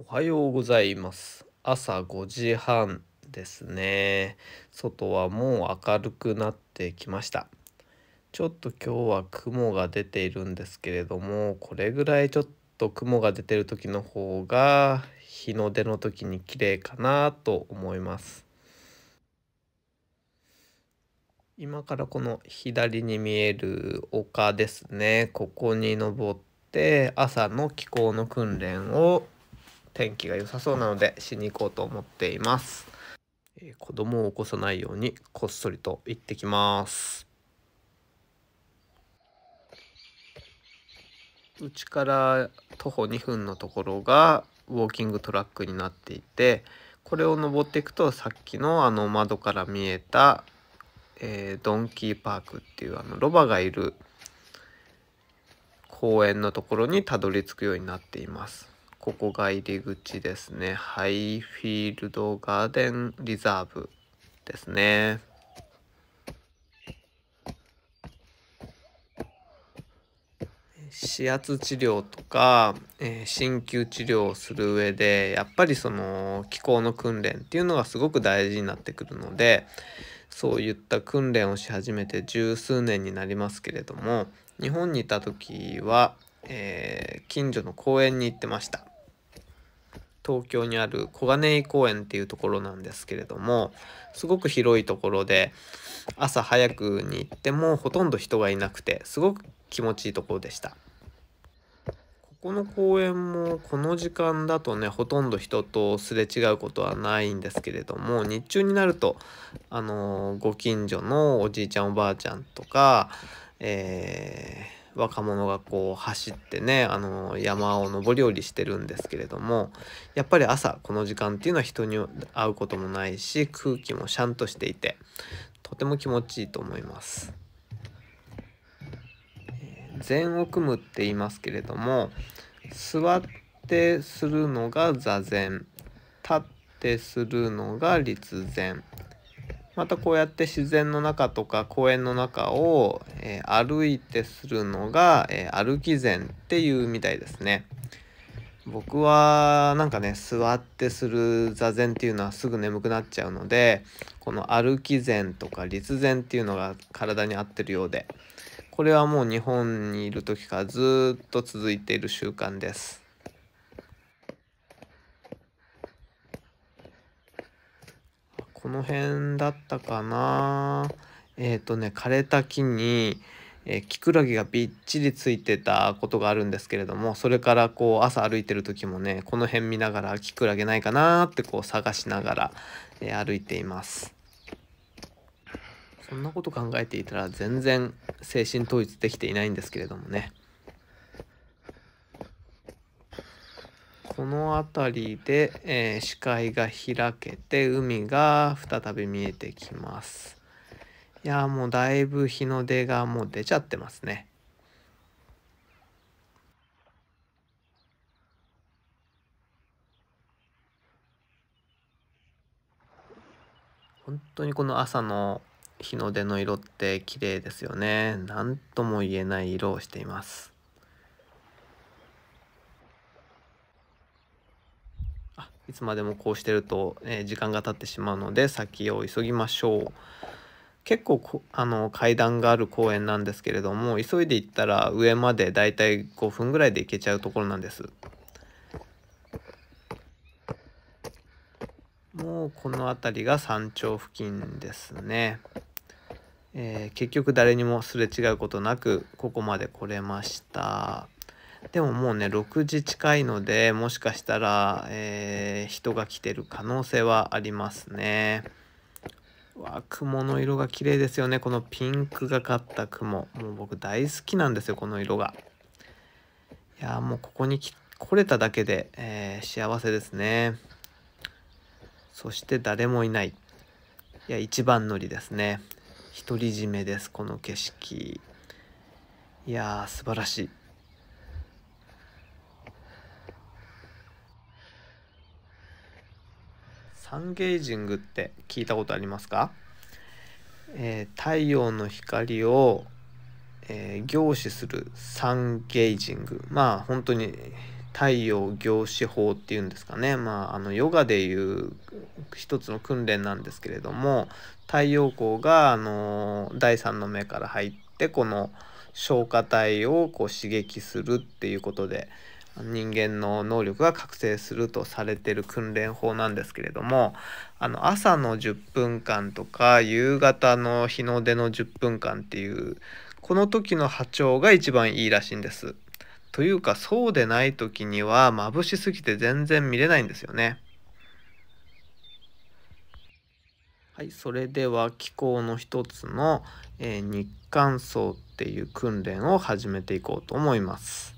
おはようございます。朝5時半ですね。外はもう明るくなってきました。ちょっと今日は雲が出ているんですけれども、これぐらいちょっと雲が出てる時の方が日の出の時に綺麗かなと思います。今からこの左に見える丘ですね。ここに登って朝の気候の訓練を天気が良さそうなのでしに行こうと思っています、えー、子供を起こさないようにこっそりと行ってきますうちから徒歩2分のところがウォーキングトラックになっていてこれを登っていくとさっきのあの窓から見えた、えー、ドンキーパークっていうあのロバがいる公園のところにたどり着くようになっています。ここが入り口ですね。ハイフィールドガーデンリザーブですね。指圧治療とか、えー、鍼灸治療をする上でやっぱりその気候の訓練っていうのがすごく大事になってくるのでそういった訓練をし始めて十数年になりますけれども日本にいた時はえー、近所の公園に行ってました東京にある小金井公園っていうところなんですけれどもすごく広いところで朝早くに行ってもほとんど人がいなくてすごく気持ちいいところでしたここの公園もこの時間だとねほとんど人とすれ違うことはないんですけれども日中になるとあのご近所のおじいちゃんおばあちゃんとかえー若者がこう走ってねあの山を登り降りしてるんですけれどもやっぱり朝この時間っていうのは人に会うこともないし空気もシャンとしていてとても気持ちいいと思います。禅を組むって言いますけれども座ってするのが座禅立ってするのが立禅またこうやって自然の中とか公園の中を、えー、歩いてするのが、えー、歩き膳っていうみたいですね。僕はなんかね座ってする座禅っていうのはすぐ眠くなっちゃうのでこの歩き禅とか立禅っていうのが体に合ってるようでこれはもう日本にいる時からずっと続いている習慣です。この辺だったかなえっ、ー、とね枯れた木に、えキクラゲがびっちりついてたことがあるんですけれどもそれからこう朝歩いてる時もねこの辺見ながらキクラゲないかなってこう探しながら、えー、歩いていますそんなこと考えていたら全然精神統一できていないんですけれどもねこの辺りで、えー、視界が開けて海が再び見えてきます。いやもうだいぶ日の出がもう出ちゃってますね。本当にこの朝の日の出の色って綺麗ですよね。何とも言えない色をしています。いつまでもこうしてると、えー、時間が経ってしまうので先を急ぎましょう結構あの階段がある公園なんですけれども急いで行ったら上までだいたい5分ぐらいで行けちゃうところなんですもうこの辺りが山頂付近ですね、えー、結局誰にもすれ違うことなくここまで来れましたでももうね、6時近いので、もしかしたら、えー、人が来てる可能性はありますね。わ雲の色が綺麗ですよね。このピンクがかった雲。もう僕大好きなんですよ、この色が。いやもうここに来れただけで、えー、幸せですね。そして誰もいない。いや、一番乗りですね。独り占めです、この景色。いやー、素晴らしい。サンゲージングって聞いたことありますか、えー、太陽の光を、えー、凝視するサンゲージングまあ本当に太陽凝視法っていうんですかねまああのヨガでいう一つの訓練なんですけれども太陽光があの第3の目から入ってこの消化体をこう刺激するっていうことで人間の能力が覚醒するとされてる訓練法なんですけれどもあの朝の10分間とか夕方の日の出の10分間っていうこの時の波長が一番いいらしいんです。というかそうでない時には眩しすぎて全然見れないんですよね。はい、それでは気候の一つの、えー、日間層っていう訓練を始めていこうと思います。